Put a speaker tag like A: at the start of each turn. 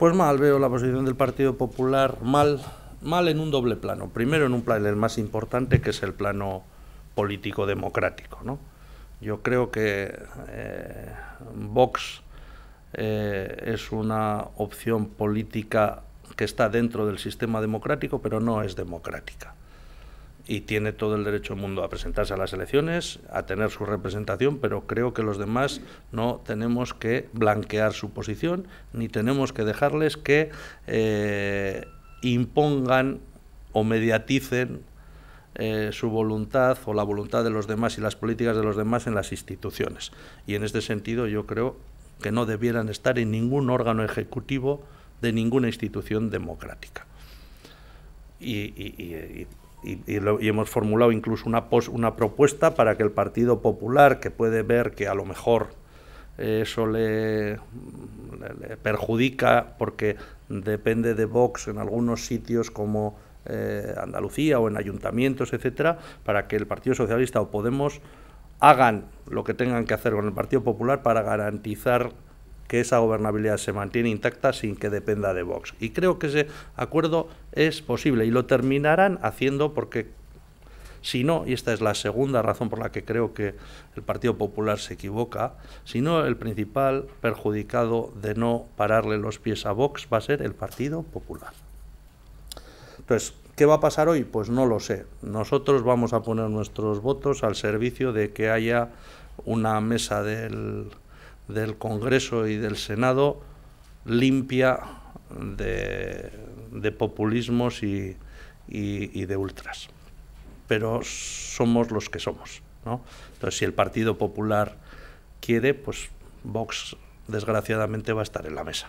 A: Pues mal, veo la posición del Partido Popular mal, mal en un doble plano. Primero en un plano el más importante, que es el plano político democrático. ¿no? Yo creo que eh, Vox eh, es una opción política que está dentro del sistema democrático, pero no es democrática y tiene todo el derecho del mundo a presentarse a las elecciones, a tener su representación, pero creo que los demás no tenemos que blanquear su posición ni tenemos que dejarles que eh, impongan o mediaticen eh, su voluntad o la voluntad de los demás y las políticas de los demás en las instituciones. Y en este sentido yo creo que no debieran estar en ningún órgano ejecutivo de ninguna institución democrática. y y, hemos formulado incluso una, una propuesta para que el Partido Popular, que puede ver que a lo mejor eh, eso le, perjudica porque depende de Vox en algunos sitios como eh, Andalucía o en ayuntamientos, etcétera, para que el Partido Socialista o Podemos hagan lo que tengan que hacer con el Partido Popular para garantizar que esa gobernabilidad se mantiene intacta sin que dependa de Vox. Y creo que ese acuerdo es posible y lo terminarán haciendo porque si no, y esta es la segunda razón por la que creo que el Partido Popular se equivoca, si no, el principal perjudicado de no pararle los pies a Vox va a ser el Partido Popular. Entonces, ¿qué va a pasar hoy? Pues no lo sé. Nosotros vamos a poner nuestros votos al servicio de que haya una mesa del del Congreso y del Senado limpia de, populismos y, y, de ultras. Pero somos los que somos. ¿no? Entonces, si el Partido Popular quiere, pues Vox desgraciadamente va a estar en la mesa.